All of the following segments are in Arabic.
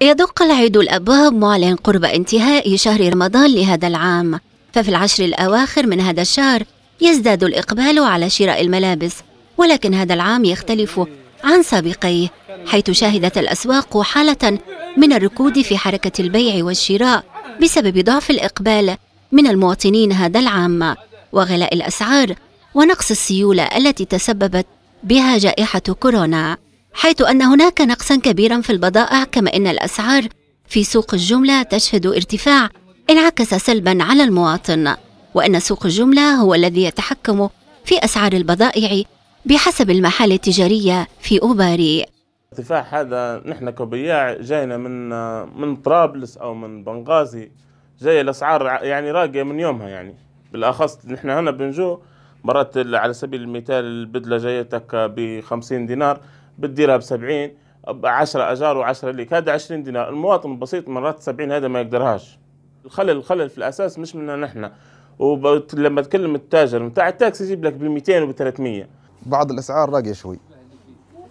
يدق العيد الأبواب معلن قرب انتهاء شهر رمضان لهذا العام ففي العشر الأواخر من هذا الشهر يزداد الإقبال على شراء الملابس ولكن هذا العام يختلف عن سابقيه حيث شهدت الأسواق حالة من الركود في حركة البيع والشراء بسبب ضعف الإقبال من المواطنين هذا العام وغلاء الأسعار ونقص السيولة التي تسببت بها جائحة كورونا حيث أن هناك نقصا كبيرا في البضائع كما أن الأسعار في سوق الجملة تشهد ارتفاع انعكس سلبا على المواطن وأن سوق الجملة هو الذي يتحكم في أسعار البضائع بحسب المحال التجارية في أوباري ارتفاع هذا نحن كبياع جاينا من من طرابلس أو من بنغازي جاية الأسعار يعني راقية من يومها يعني بالأخص نحن هنا بنجو مرات على سبيل المثال البدلة جايتك ب 50 دينار بتديرها ب 70 10 اجار و10 ليك هذا 20 دينار المواطن البسيط مرات 70 هذا ما يقدرهاش الخلل الخلل في الاساس مش منا نحن ولما تكلم التاجر نتاع التاكسي يجيب لك ب 200 وب 300 بعض الاسعار راقيه شوي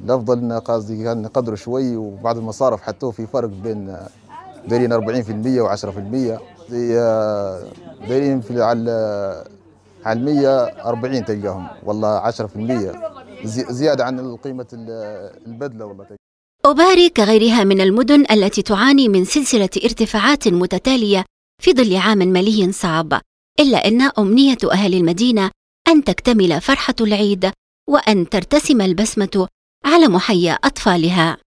الافضل ان قصدي نقدروا شوي وبعض المصارف حطوه في فرق بين دايرين 40% و10% دايرين في آه، على على 100 40 تلقاهم والله 10% زياده عن قيمه البدله والله أوباري كغيرها من المدن التي تعاني من سلسلة ارتفاعات متتالية في ظل عام مالي صعب إلا أن أمنية أهل المدينة أن تكتمل فرحة العيد وأن ترتسم البسمة على محيا أطفالها